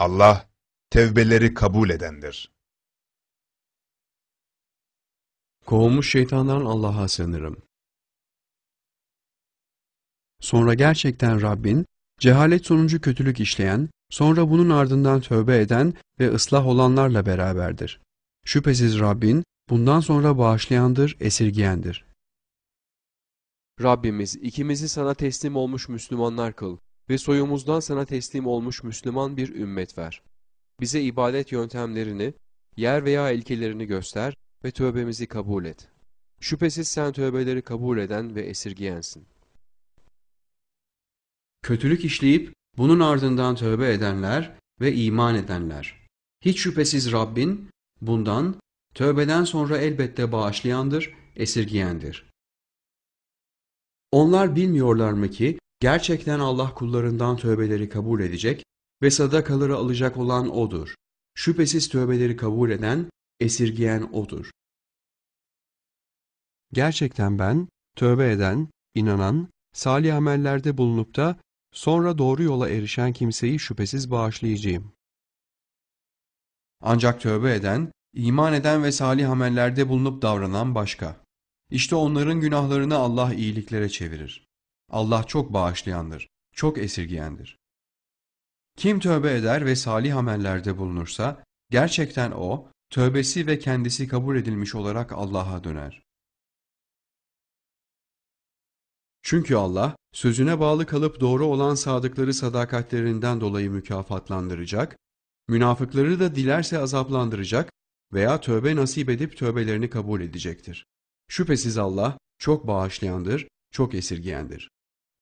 Allah, tevbeleri kabul edendir. Kovulmuş şeytandan Allah'a sığınırım. Sonra gerçekten Rabbin, cehalet sonucu kötülük işleyen, sonra bunun ardından tövbe eden ve ıslah olanlarla beraberdir. Şüphesiz Rabbin, bundan sonra bağışlayandır, esirgiyendir. Rabbimiz, ikimizi sana teslim olmuş Müslümanlar kıl ve soyumuzdan sana teslim olmuş Müslüman bir ümmet ver. Bize ibadet yöntemlerini, yer veya ilkelerini göster ve tövbemizi kabul et. Şüphesiz sen tövbeleri kabul eden ve esirgiyensin. Kötülük işleyip bunun ardından tövbe edenler ve iman edenler. Hiç şüphesiz Rabbin bundan, tövbeden sonra elbette bağışlayandır, esirgiyendir. Onlar bilmiyorlar mı ki Gerçekten Allah kullarından tövbeleri kabul edecek ve sadakaları alacak olan O'dur. Şüphesiz tövbeleri kabul eden, esirgeyen O'dur. Gerçekten ben, tövbe eden, inanan, salih amellerde bulunup da sonra doğru yola erişen kimseyi şüphesiz bağışlayacağım. Ancak tövbe eden, iman eden ve salih amellerde bulunup davranan başka. İşte onların günahlarını Allah iyiliklere çevirir. Allah çok bağışlayandır, çok esirgiyendir. Kim tövbe eder ve salih amellerde bulunursa, gerçekten o, tövbesi ve kendisi kabul edilmiş olarak Allah'a döner. Çünkü Allah, sözüne bağlı kalıp doğru olan sadıkları sadakatlerinden dolayı mükafatlandıracak, münafıkları da dilerse azaplandıracak veya tövbe nasip edip tövbelerini kabul edecektir. Şüphesiz Allah çok bağışlayandır, çok esirgiyendir.